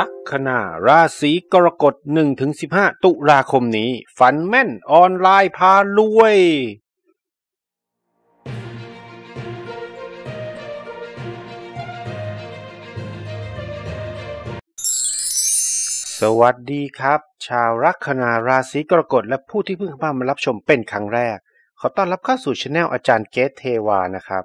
ลัคนาราศีกรกฎ1-15 ตุลาคมนี้ ฝันแม่นออนไลน์พารวย สวัสดีครับ ชาวลัคนาราศีกรกฎและผู้ที่เพิ่งเข้ามารับชมเป็นครั้งแรก ขอต้อนรับเข้าสู่ช anel อาจารย์เกตเทวานะครับ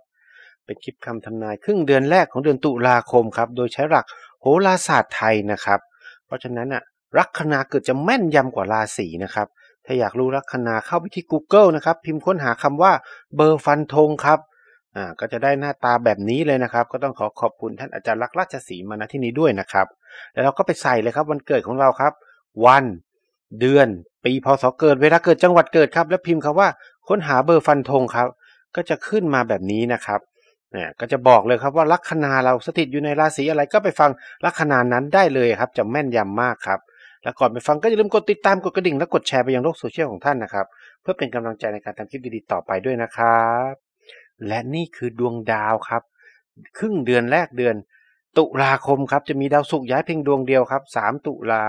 เป็นคลิปคำทำนายครึ่งเดือนแรกของเดือนตุลาคมครับ โดยใช้หลักโหราศาสตร์ไทยนะครับ เพราะฉะนั้นอ่ะลัคนาเกิดจะแม่นยำกว่าราศีนะครับ ถ้าอยากรู้ลัคนาเข้าไปที่ Google นะครับ พิมพ์ค้นหาคำว่าเบอร์ฟันธงครับ อ่าก็จะได้หน้าตาแบบนี้เลยนะครับ ก็ต้องขอขอบคุณท่านอาจารย์ลักราชสีมาณที่นี้ด้วยนะครับ แล้วเราก็ไปใส่เลยครับวันเกิดของเราครับวันเดือนปีพศเกิดเวลาเกิดจังหวัดเกิดครับ แล้วพิมพ์คำว่าค้นหาเบอร์ฟันธงครับ ก็จะขึ้นมาแบบนี้นะครับนะก็จะบอกเลยครับว่าลัคนาเราสถิตอยู่ในราศีอะไรก็ไปฟังลัคนานั้นได้เลยครับ จะแม่นยำมากครับ แล้วก่อนไปฟังก็อย่าลืมกดติดตามกดกระดิ่ง และกดแชร์ไปยังโลกโซเชียลของท่านนะครับ เพื่อเป็นกำลังใจในการทำคลิปดีๆต่อไปด้วยนะครับและนี่คือดวงดาวครับ ครึ่งเดือนแรกเดือน ตุลาคมครับจะมีดาวศุกร์ย้ายเพียงดวงเดียวครับ3ตุลา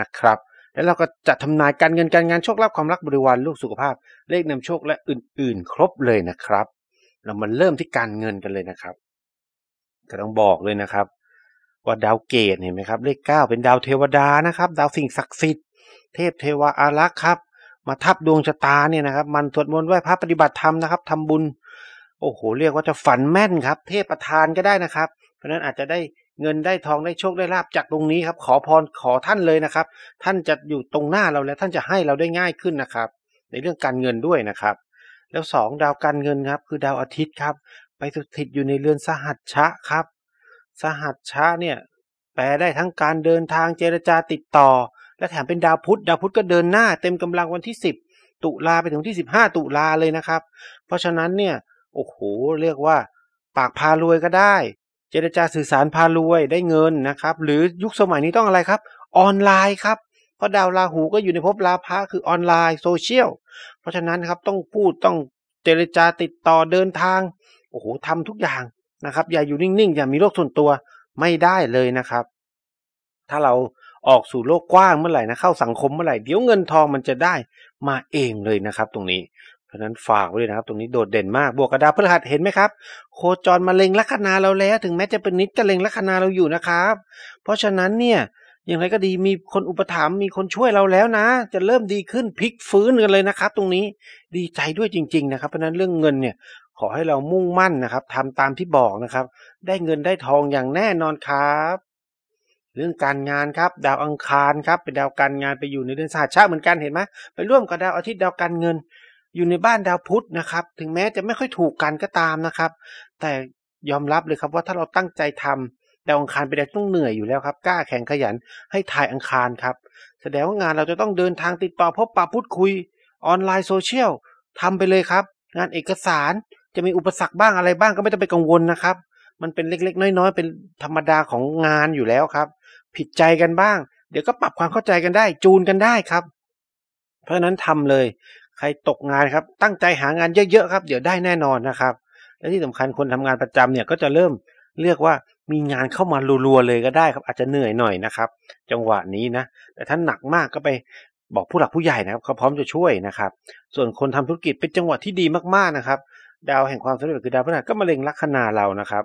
นะครับแล้วเราก็จะทำนายการเงินการงานโชคลาภความรักบริวารลูกสุขภาพเลขนำโชคและอื่น ๆ ครบเลยนะครับเรามันเริ่มที่ การ เงิน กัน เลย นะครับ ก็ต้อง บอกเลยนะครับ ว่า ดาว เกตเห็นไหมครับ เลขเก้าเป็น ดาวเทวดา นะครับ ดาวสิ่ง ศักดิ์สิทธิ์ เทพ เทวาอารักษ์ ครับ มาทับดวง ชะตา เนี่ยนะครับ มัน สวดมนต์ไหว้พระ ปฏิบัติธรรม นะครับ ทำบุญ โอ้โห เรียกว่าจะฝันแม่นครับ เทพประธานก็ได้นะครับ เพราะนั้นอาจจะได้ เงินได้ ทองได้ โชค ได้ ลาบจาก ตรงนี้ ครับ ขอพร ขอท่าน เลยนะครับ ท่านจะอยู่ตรง หน้า เรา และท่าน จะ ให้ เรา ได้ ง่ายขึ้นนะครับ ในเรื่องการเงินด้วยนะครับแล้วสองดาว การเงินครับ คือดาวอาทิตย์ครับ ไปสถิตอยู่ในเรือนสหัสชะครับ สหัสชะเนี่ยแปลได้ทั้งการเดินทางเจรจาติดต่อ และแถมเป็นดาวพุธ ดาวพุธก็เดินหน้า เต็มกำลังวันที่ 10 ตุลาไปถึงที่15 ตุลาเลยนะครับ เพราะฉะนั้นเนี่ยโอ้โห เรียกว่าปากพารวยก็ได้ เจรจาสื่อสารพารวยได้เงินนะครับ หรือยุคสมัยนี้ต้องอะไรครับออนไลน์ครับราะดาวราหูก็อยู่ในภพราพะคือออนไลน์โซเชียล เพราะฉะนั้นครับต้องพูดต้องเจรจาติดต่อเดินทาง โอ้โหทำทุกอย่างนะครับอย่าอยู่นิ่งๆ อย่ามีโลกส่วนตัวไม่ได้เลยนะครับ ถ้าเราออกสู่โลกกว้างเมื่อไหร่นะเข้าสังคมเมื่อไหร่ เดี๋ยวเงินทองมันจะได้มาเองเลยนะครับ ตรงนี้ เพราะฉะนั้นฝากไว้เลยนะครับ ตรงนี้โดดเด่นมาก บวกกระดาษพฤหัสเห็นไหมครับโคจรมาเล็งลัคนาเราแล้ว ถึงแม้จะเป็นนิดจะเล็งลัคนาเราอยู่นะครับ เพราะฉะนั้นเนี่ยอย่างไรก็ดีมีคนอุปถัมภ์มีคนช่วยเราแล้วนะ จะเริ่มดีขึ้นพลิกฟื้นกันเลยนะครับ ตรงนี้ดีใจด้วยจริงๆนะครับ เพราะนั้นเรื่องเงินเนี่ยขอให้เรามุ่งมั่นนะครับทำตามที่บอกนะครับ ได้เงินได้ทองอย่างแน่นอนครับ เรื่องการงานครับ ดาวอังคารครับเป็นดาวการงานไปอยู่ในเดือนสตั์ชาเหมือนกันเห็นไหมไปร่วมกับดาวอาทิตย์ดาวการเงิน อยู่ในบ้านดาวพุธนะครับ ถึงแม้จะไม่ค่อยถูกกันก็ตามนะครับ แต่ยอมรับเลยครับว่าถ้าเราตั้งใจทำดาวอังคารไป็ดาวต้องเหนื่อยอยู่แล้วครับกล้าแข่งขยันให้ถ่ายอังคารครับ แสดงว่างานเราจะต้องเดินทางติดต่อพบปะพูดคุย ออนไลน์โซเชียลทำไปเลยครับ งานเอกสารจะมีอุปสรรคบ้างอะไรบ้างก็ไม่ต้องไปกังวลนะครับ มันเป็นเล็ก ๆ น้อย ๆ เป็นธรรมดาของงานอยู่แล้วครับ ผิดใจกันบ้าง เดี๋ยวก็ปรับความเข้าใจกันได้จูนกันได้ครับ เพราะฉะนั้นทำเลย ใครตกงานครับ ตั้งใจหางานเยอะๆครับ เดี๋ยวได้แน่นอนนะครับ และที่สำคัญคนทำงานประจำเนี่ยก็จะเริ่มเลือกว่ามีงานเข้ามารัวๆเลยก็ได้ครับอาจจะเหนื่อยหน่อยนะครับ จังหวะนี้นะ แต่ถ้าหนักมากก็ไปบอกผู้หลักผู้ใหญ่นะครับเขาพร้อมจะช่วยนะครับ ส่วนคนทำธุรกิจเป็นจังหวะที่ดีมากๆนะครับดาวแห่งความสำเร็จคือดาวพฤหัสก็มาเล็งลัคนาเรานะครับ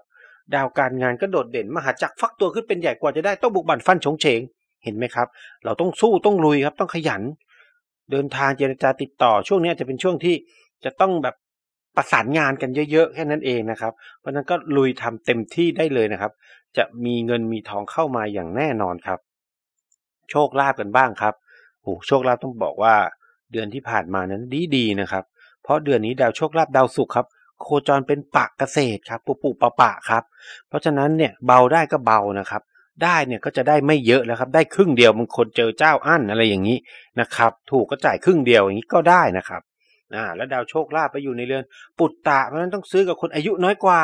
ดาวการงานก็โดดเด่น มหาจักรฟักตัวขึ้นเป็นใหญ่กว่าจะได้ต้องบุกบั่นฟันชงเฉงเห็นไหมครับ เราต้องสู้ต้องลุยครับ ต้องขยัน เดินทางเจรจาติดต่อช่วงนี้จะเป็นช่วงที่จะต้องแบบประสานงานกันเยอะ ๆ แค่นั้นเองนะครับ เพราะนั้นก็ลุยทำเต็มที่ได้เลยนะครับ จะมีเงินมีทองเข้ามาอย่างแน่นอนครับ โชคลาภกันบ้างครับโอ้โชคลาภต้องบอกว่า เดือนที่ผ่านมานั้นดีๆนะครับ เพราะเดือนนี้ดาวโชคลาภดาวศุกร์ครับ โคจรเป็นปะเกษตรครับปุปุปะปะครับ เพราะฉะนั้นเนี่ยเบาได้ก็เบานะครับ ได้เนี่ยก็จะได้ไม่เยอะแล้วครับ ได้ครึ่งเดียวบางคนเจอเจ้าอั้นอะไรอย่างนี้นะครับ ถูกก็จ่ายครึ่งเดียวอย่างนี้ก็ได้นะครับนะแล้วดาวโชคลาภไปอยู่ในเรือนปุตตะ เพราะนั้นต้องซื้อกับคนอายุน้อยกว่า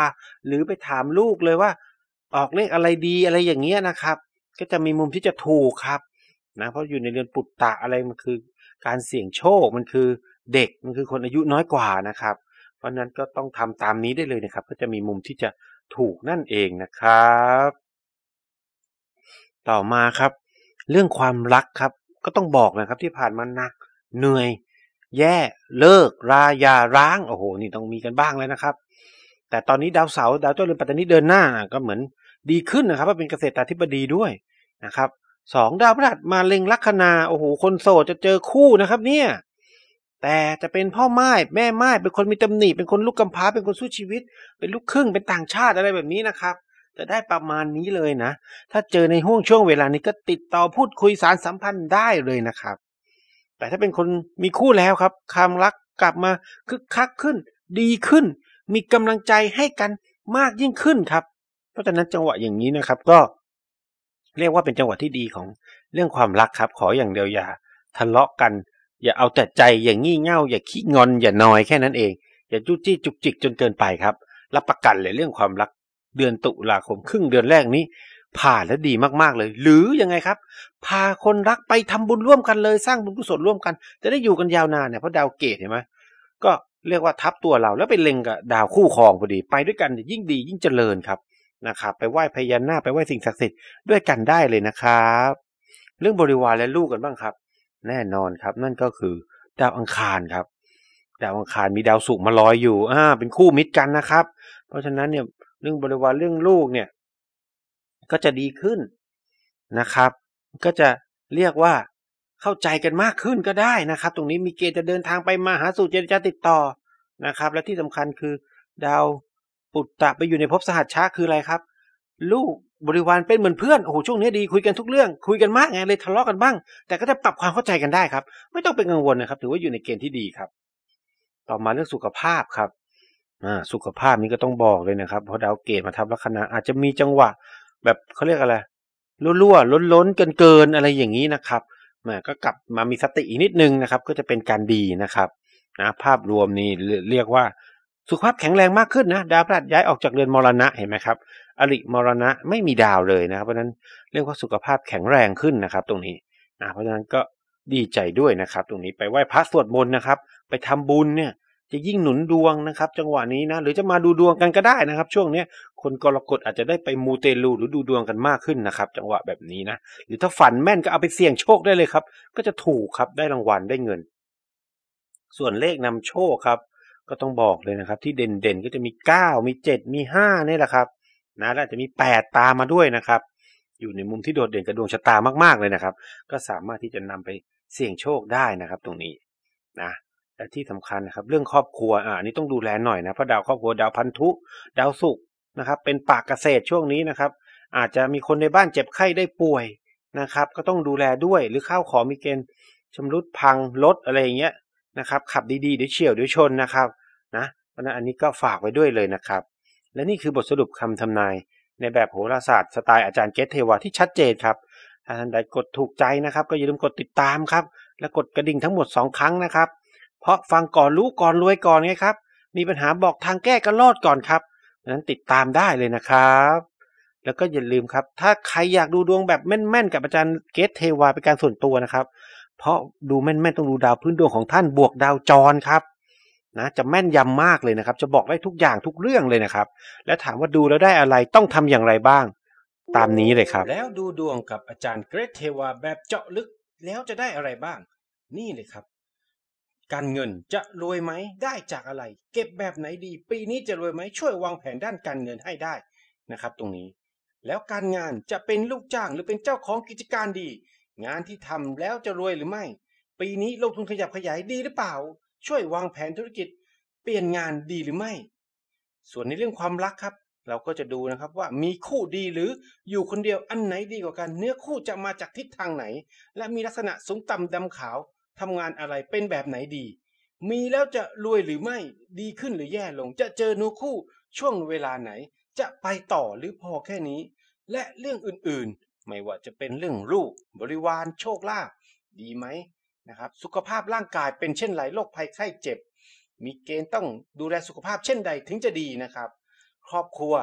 หรือไปถามลูกเลยว่าออกเลขอะไรดีอะไรอย่างเงี้ยนะครับ ก็จะมีมุมที่จะถูกครับนะเพราะอยู่ในเรือนปุตตะ อะไรมันคือ การเสี่ยงโชคมันคือเด็กมันคือคนอายุน้อยกว่านะครับ เพราะนั้นก็ต้องทำตามนี้ได้เลยนะครับ ก็จะมีมุมที่จะถูกนั่นเองนะครับ ต่อมาครับ เรื่องความรักครับก็ต้องบอกนะครับที่ผ่านมาหนักเหนื่อยแย่เลิกราอย่าร้างโอ้โหนี่ต้องมีกันบ้างแล้วนะครับ แต่ตอนนี้ดาวเสาร์ดาวเจ้าเรือนปัตตานีเดินหน้าก็เหมือนดีขึ้นนะครับว่าเป็นเกษตรธิบดีด้วยนะครับสองดาวพฤหัสมาเล็งลัคนาโอ้โหคนโสดจะเจอคู่นะครับเนี่ยแต่จะเป็นพ่อไม้แม่ไม้เป็นคนมีตำหนิเป็นคนลูกกำพร้าเป็นคนสู้ชีวิต เป็นลูกครึ่งเป็นต่างชาติอะไรแบบนี้นะครับจะได้ประมาณนี้เลยนะ ถ้าเจอในห่วงช่วงเวลานี้ก็ติดต่อพูดคุยสารสัมพันธ์ได้เลยนะครับแต่ถ้าเป็นคนมีคู่แล้วครับความรัก กลับมาคึกคักขึ้น ดีขึ้น มีกำลังใจให้กันมากยิ่งขึ้นครับ เพราะฉะนั้นจังหวะอย่างนี้นะครับก็เรียกว่าเป็นจังหวะที่ดีของเรื่องความรักครับ ขออย่างเดียวอย่า ทะเลาะกัน อย่าเอาแต่ใจอย่างงี่เง่าอย่าขี้งอน อย่านอยแค่นั้นเอง อย่าจุ้จี้จุกจิกจนเกินไปครับ รับประกันเลยเรื่องความรัก เดือนตุลาคมครึ่งเดือนแรกนี้ผ่านและดีมากๆ เลย หรือยังไงครับ พาคนรักไปทำบุญร่วมกันเลยสร้างบุญกุศลร่วมกันจะได้อยู่กันยาวนานเนี่ยเพราะดาวเกตเห็นไหมก็เรียกว่าทับตัวเราแล้วไปเล็งกับดาวคู่ครองพอดีไปด้วยกันยิ่งดียิ่งเจริญครับนะครับ ไปไหว้พญานาคไปไหว้สิ่งศักดิ์สิทธิ์ด้วยกันได้เลยนะครับ เรื่องบริวารและลูกกันบ้างครับ แน่นอนครับ นั่นก็คือดาวอังคารครับ ดาวอังคารมีดาวสุกมาลอยอยู่อ่าเป็นคู่มิตรกันนะครับ เพราะฉะนั้นเนี่ยเรื่องบริวารเรื่องลูกเนี่ยก็จะดีขึ้นนะครับ ก็จะเรียกว่าเข้าใจกันมากขึ้นก็ได้นะครับ ตรงนี้มีเกณฑ์จะเดินทางไปมาหาสู่เจรจาติดต่อนะครับ และที่สำคัญคือดาวปุตตะไปอยู่ในภพสหัสชะคืออะไรครับ ลูกบริวารเป็นเหมือนเพื่อนโอ้โหช่วงนี้ดีคุยกันทุกเรื่อง คุยกันมากไงเลยทะเลาะกันบ้าง แต่ก็จะปรับความเข้าใจกันได้ครับ ไม่ต้องเป็นกังวลนะครับ ถือว่าอยู่ในเกณฑ์ที่ดีครับ ต่อมาเรื่องสุขภาพครับสุขภาพนี้ก็ต้องบอกเลยนะครับ เพราะดาวเกตมาทับลัคนาอาจจะมีจังหวะแบบเขาเรียกอะไรรั่วๆล้นล้นเกินเกินอะไรอย่างนี้นะครับมนก็กลับมามีสติอีกนิดนึงนะครับ ก็จะเป็นการดีนะครับนะภาพรวมนี่เรียกว่าสุขภาพแข็งแรงมากขึ้นนะดาวพฤหัสย้ายออกจากเรือนมรณะเห็นไหมครับอริมรณะไม่มีดาวเลยนะครับ เพราะนั้นเรียกว่าสุขภาพแข็งแรงขึ้นนะครับ ตรงนี้นะเพราะฉะนั้นก็ดีใจด้วยนะครับ ตรงนี้ไปไหว้พระสวดมนต์นะครับ ไปทำบุญเนี่ยจะยิ่งหนุนดวงนะครับ จังหวะนี้นะหรือจะมาดูดวงกันก็ได้นะครับ ช่วงเนี้ย คนกรกฎอาจจะได้ไปมูเตลูหรือดูดวงกันมากขึ้นนะครับ จังหวะแบบนี้นะหรือถ้าฝันแม่นก็เอาไปเสี่ยงโชคได้เลยครับ ก็จะถูกครับได้รางวัลได้เงิน ส่วนเลขนำโชคครับ ก็ต้องบอกเลยนะครับ ที่เด่นๆก็จะมี9มี7มี5นี่แหละครับ นะและจะมี8ตามมาด้วยนะครับ อยู่ในมุมที่โดดเด่นกับดวงชะตามากๆเลยนะครับ ก็สามารถที่จะนำไปเสี่ยงโชคได้นะครับ ตรงนี้นะและที่สำคัญนะครับเรื่องครอบครัวอ่านี่ต้องดูแลหน่อยนะเพราะดาวครอบครัวดาวพันธุ ดาวสุขนะครับ เป็นปากเกษตรช่วงนี้นะครับ อาจจะมีคนในบ้านเจ็บไข้ได้ป่วยนะครับ ก็ต้องดูแลด้วยหรือข้าวของมีเกณฑ์ชำรุดพังรถอะไรอย่างเงี้ยนะครับ ขับดีๆเดี๋ยวเฉียวเดี๋ยวชนนะครับนะเพราะนั้นอันนี้ก็ฝากไว้ด้วยเลยนะครับ และนี่คือบทสรุปคำทำนาย ในแบบโหราศาสตร์สไตล์อาจารย์เกตเทวาที่ชัดเจนครับถ้าท่านใดกดถูกใจนะครับ ก็อย่าลืมกดติดตามครับ และกดกระดิ่งทั้งหมด2ครั้งนะครับเพราะฟังก่อนรู้ก่อนรวยก่อนไงครับ มีปัญหาบอกทางแก้กันรอดก่อนครับนั้นติดตามได้เลยนะครับ แล้วก็อย่าลืมครับ ถ้าใครอยากดูดวงแบบแม่นๆกับอาจารย์เกตเทวาเป็นการส่วนตัวนะครับ เพราะดูแม่นๆต้องดูดาวพื้นดวงของท่านบวกดาวจรครับ นะจะแม่นยำมากเลยนะครับ จะบอกได้ทุกอย่างทุกเรื่องเลยนะครับ และถามว่าดูแล้วได้อะไรต้องทำอย่างไรบ้าง ตามนี้เลยครับ แล้วดูดวงกับอาจารย์เกรทเทวาแบบเจาะลึก แล้วจะได้อะไรบ้าง นี่เลยครับการเงินจะรวยไหมได้จากอะไร เก็บแบบไหนดี ปีนี้จะรวยไหมช่วยวางแผนด้านการเงินให้ได้นะครับ ตรงนี้ แล้วการงานจะเป็นลูกจ้างหรือเป็นเจ้าของกิจการดี งานที่ทำแล้วจะรวยหรือไม่ ปีนี้ลงทุนขยับขยายดีหรือเปล่า ช่วยวางแผนธุรกิจ เปลี่ยนงานดีหรือไม่ ส่วนในเรื่องความรักครับ เราก็จะดูนะครับว่ามีคู่ดีหรืออยู่คนเดียวอันไหนดีกว่ากัน เนื้อคู่จะมาจากทิศทางไหน และมีลักษณะสูงต่ำดำขาวทำงานอะไรเป็นแบบไหนดี มีแล้วจะรวยหรือไม่ ดีขึ้นหรือแย่ลง จะเจอนูคู่ช่วงเวลาไหน จะไปต่อหรือพอแค่นี้ และเรื่องอื่นๆ ไม่ว่าจะเป็นเรื่องลูก บริวาร โชคลาภ ดีไหมนะครับ สุขภาพร่างกายเป็นเช่นไร โรคภัยไข้เจ็บ มีเกณฑ์ต้องดูแลสุขภาพเช่นใดถึงจะดีนะครับ ครอบครัว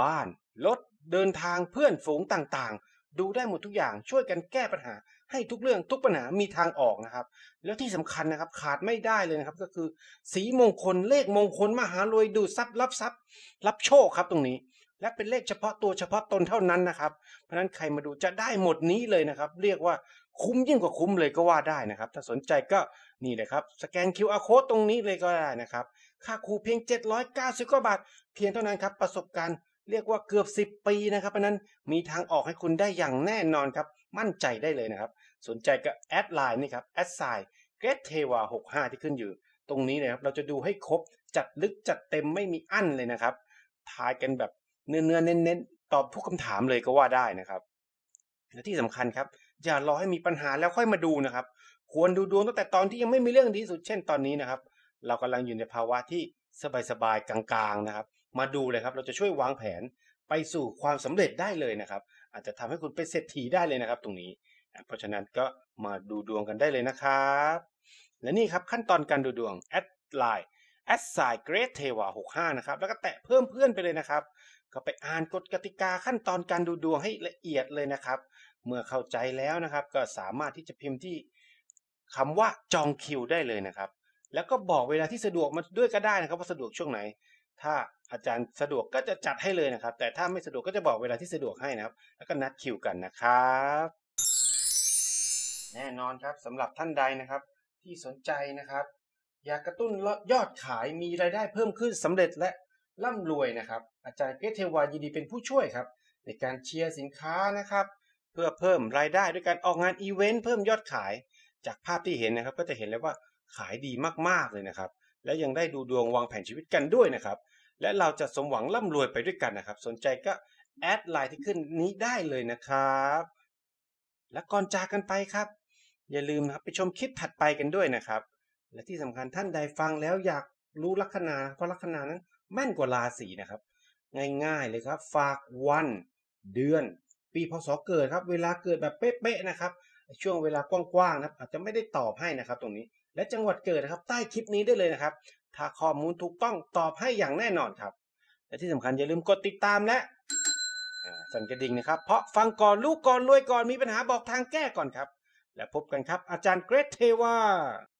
บ้าน รถ เดินทาง เพื่อน ฝูงต่างๆ ดูได้หมดทุกอย่าง ช่วยกันแก้ปัญหาให้ทุกเรื่องทุกปัญหามีทางออกนะครับแล้วที่สำคัญนะครับขาดไม่ได้เลยนะครับก็คือสีมงคลเลขมงคลมหารวยดูทรัพย์ รับทรัพย์ รับโชคครับตรงนี้ และเป็นเลขเฉพาะตัวเฉพาะตนเท่านั้นนะครับ เพราะนั้นใครมาดูจะได้หมดนี้เลยนะครับ เรียกว่าคุ้มยิ่งกว่าคุ้มเลยก็ว่าได้นะครับ ถ้าสนใจก็นี่เลยครับ สแกน QR code ตรงนี้เลยก็ได้นะครับค่าครูเพียง 790กว่าบาทเพียงเท่านั้นครับประสบการณ์เรียกว่าเกือบ 10 ปีนะครับเพราะนั้นมีทางออกให้คุณได้อย่างแน่นอนครับมั่นใจได้เลยนะครับ สนใจก็แอดไลน์นี่ครับแอดไซน์เกรเทวาหกที่ขึ้นอยู่ ตรงนี้นะครับเราจะดูให้ครบจัดลึกจัดเต็มไม่มีอั้นเลยนะครับทายกันแบบเนื้อเนื้อเน้นเน้ตอบทุกคำถามเลยก็ว่าได้นะครับและที่สำคัญครับ อย่ารอให้มีปัญหาแล้วค่อยมาดูนะครับ ควรดูดวงตั้งแต่ตอนที่ยังไม่มีเรื่องดีสุดเช่นตอนนี้นะครับ เรากำลังอยู่ในภาวะที่สบายๆกลางๆนะครับ มาดูเลยครับ เราจะช่วยวางแผนไปสู่ความสำเร็จได้เลยนะครับอาจจะทำให้คุณเป็นเศรษฐีได้เลยนะครับตรงนี้ เพราะฉะนั้นก็มาดูดวงกันได้เลยนะครับ และนี่ครับขั้นตอนการดูดวงแอดไลน์แอดไซเกรทเทวา65นะครับแล้วก็แตะเพิ่มเพื่อนไปเลยนะครับ ก็ไปอ่านกฎกติกาขั้นตอนการดูดวงให้ละเอียดเลยนะครับ เมื่อเข้าใจแล้วนะครับ ก็สามารถที่จะพิมพ์ที่คำว่าจองคิวได้เลยนะครับ แล้วก็บอกเวลาที่สะดวกมาด้วยก็ได้นะครับว่าสะดวกช่วงไหนถ้าอาจารย์สะดวกก็จะจัดให้เลยนะครับ แต่ถ้าไม่สะดวกก็จะบอกเวลาที่สะดวกให้นะครับ แล้วก็นัดคิวกันนะครับแน่นอนครับสำหรับท่านใดนะครับ ที่สนใจนะครับ อยากกระตุ้นยอดขายมีรายได้เพิ่มขึ้นสำเร็จและร่ำรวยนะครับ อาจารย์เกษเทวายินดีเป็นผู้ช่วยครับ ในการเชียร์สินค้านะครับ เพื่อเพิ่มรายได้ด้วยการออกงานอีเวนต์เพิ่มยอดขายจากภาพที่เห็นนะครับ ก็จะเห็นเลยวว่าขายดีมากๆเลยนะครับ และยังได้ดูดวงวางแผนชีวิตกันด้วยนะครับและเราจะสมหวังร่ำรวยไปด้วยกันนะครับสนใจก็แอดไลน์ที่ขึ้นนี้ได้เลยนะครับ และก่อนจากกันไปครับ อย่าลืมนะครับ ไปชมคลิปถัดไปกันด้วยนะครับ และที่สำคัญท่านใดฟังแล้วอยากรู้ลัคนาเพราะลัคนานั้น แม่นกว่าราศีนะครับ ง่าย ๆ เลยครับ ฝากวัน เดือน ปีพศเกิดครับ เวลาเกิดแบบเป๊ะๆนะครับ ช่วงเวลากว้างๆนะอาจจะไม่ได้ตอบให้นะครับ ตรงนี้และจังหวัดเกิดนะครับใต้คลิปนี้ได้เลยนะครับ ถ้าข้อมูลถูกต้องตอบให้อย่างแน่นอนครับ และที่สำคัญอย่าลืมกดติดตามและสั่นกระดิ่งนะครับ เพราะฟังก่อนลูกก่อน รวยก่อนมีปัญหาบอกทางแก้ก่อนครับ และพบกันครับ อาจารย์เกรทเทวา